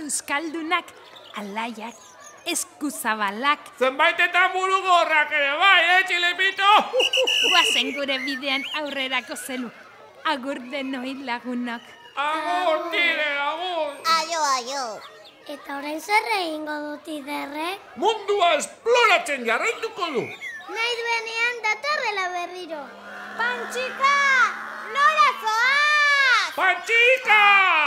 euskaldunak, alaiak, eskuzabalak. Zenbait eta buru gorrak ere, bai, eh, Txilepito? Guazen gure bidean aurrerako zelu. Agur denoi lagunak. Agur, tire, agur! Aio, aio. Eta orain zer egingo dut iderre? Mundua esploratzen jarraituko du! Nahi duenean datorrela berriro! Pantxika! Nora zoaz! Pantxika! Pantxika!